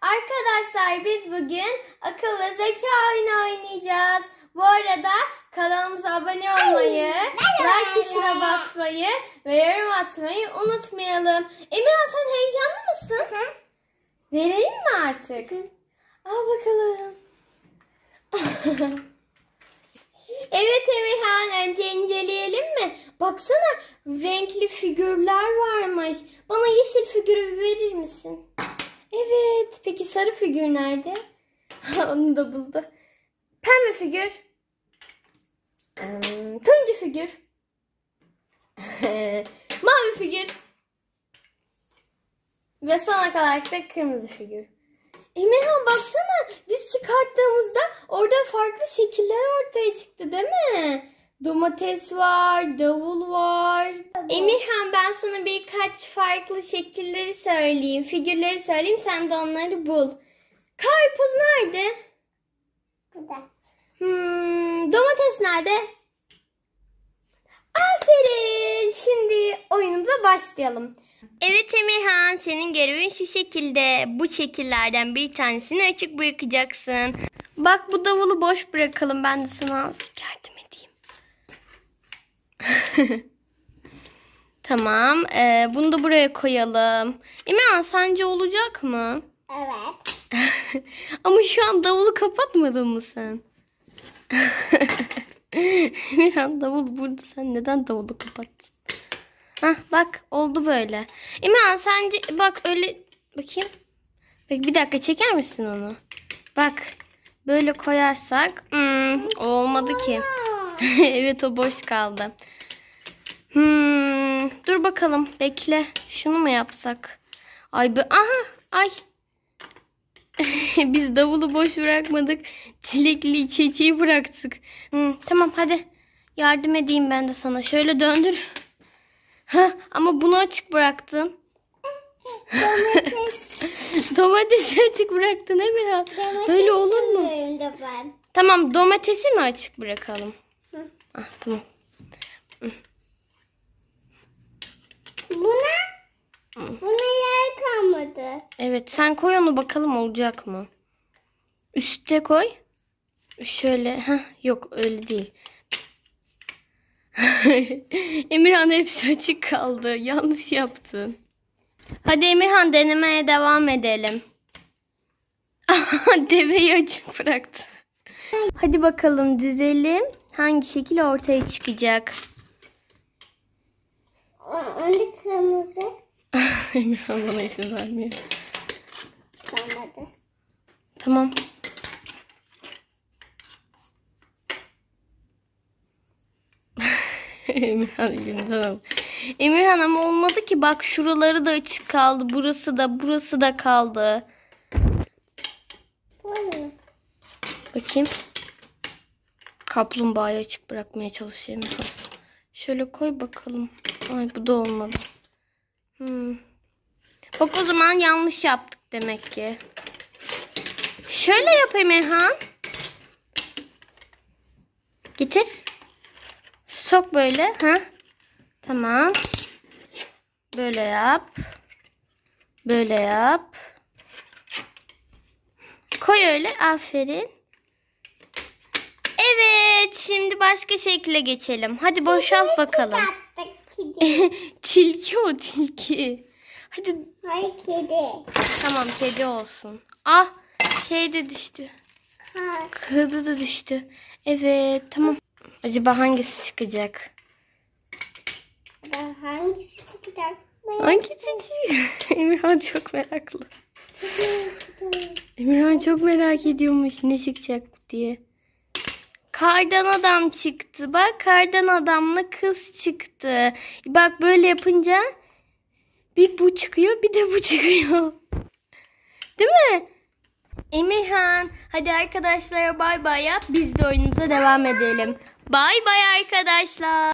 Arkadaşlar biz bugün akıl ve zeka oyunu oynayacağız. Bu arada kanalımıza abone olmayı, like tuşuna basmayı ve yorum atmayı unutmayalım. Emirhan sen heyecanlı mısın? Hı? Vereyim mi artık? Hı. Al bakalım. evet Emirhan önce inceleyelim mi? Baksana renkli figürler varmış. Bana yeşil figürü verir misin? Evet. Peki sarı figür nerede? Onu da buldu. Pembe figür. Turuncu figür. Mavi figür. Ve sona kadar da kırmızı figür. Emirhan baksana biz çıkarttığımızda orada farklı şekiller ortaya çıktı değil mi? Domates var, davul var. Emirhan ben sana birkaç farklı şekilleri söyleyeyim, figürleri söyleyeyim. Sen de onları bul. Karpuz nerede? Burada. Hmm, domates nerede? Aferin. Şimdi oyunumuza başlayalım. Evet Emirhan senin görevin şu şekilde. Bu şekillerden bir tanesini açık bırakacaksın. Bak bu davulu boş bırakalım. Ben de sana yardım edeyim. tamam. Ee, bunu da buraya koyalım. İmran sence olacak mı? Evet. Ama şu an davulu kapatmadın mı sen? İmran davul burada. Sen neden davulu kapattın? Hah bak oldu böyle. İmran sence bak öyle bakayım. Bak bir dakika çeker misin onu? Bak böyle koyarsak hmm, olmadı ki. evet o boş kaldı. Hmm, dur bakalım bekle. Şunu mu yapsak? Ay be aha ay. Biz davulu boş bırakmadık. Çilekli çiçeği bıraktık. Hmm, tamam hadi. Yardım edeyim ben de sana. Şöyle döndür. Ha, ama bunu açık bıraktın. Domates. Domatesi açık bıraktın Emirhan. Böyle olur mu? Tamam domatesi mi açık bırakalım? Ah tamam. Buna? Buna yer kalmadı. Evet sen koy onu bakalım olacak mı? Üste koy. Şöyle. Heh, yok öyle değil. Emirhan hepsi açık kaldı. Yanlış yaptın. Hadi Emirhan denemeye devam edelim. Deveyi açık bıraktı. Hadi bakalım düzelim hangi şekil ortaya çıkacak? Önce kırmızı. Emirhan bana izin vermiyor. Vermedi. Tamam. Emirhan gülüm tamam. Emirhan ama olmadı ki bak şuraları da açık kaldı. Burası da burası da kaldı. Bakayım kaplumbağayı açık bırakmaya çalışayım. Şöyle koy bakalım. Ay bu da olmadı. Hmm. Bak o zaman yanlış yaptık demek ki. Şöyle yapayım Emirhan. Getir. Sok böyle. ha? Tamam. Böyle yap. Böyle yap. Koy öyle. Aferin. Evet şimdi başka şekle geçelim. Hadi boşalt bakalım. tilki o tilki. Hadi. Hayır kedi. Tamam kedi olsun. Ah şey de düştü. Kırdı da düştü. Evet tamam. Acaba hangisi çıkacak? Hangisi çıkacak? Hangisi Emirhan çok meraklı. Emirhan çok merak ediyormuş ne çıkacak diye. Kardan adam çıktı. Bak kardan adamla kız çıktı. Bak böyle yapınca bir bu çıkıyor bir de bu çıkıyor. Değil mi? Emirhan hadi arkadaşlara bay bay yap. Biz de oyunumuza devam edelim. Bay bay arkadaşlar.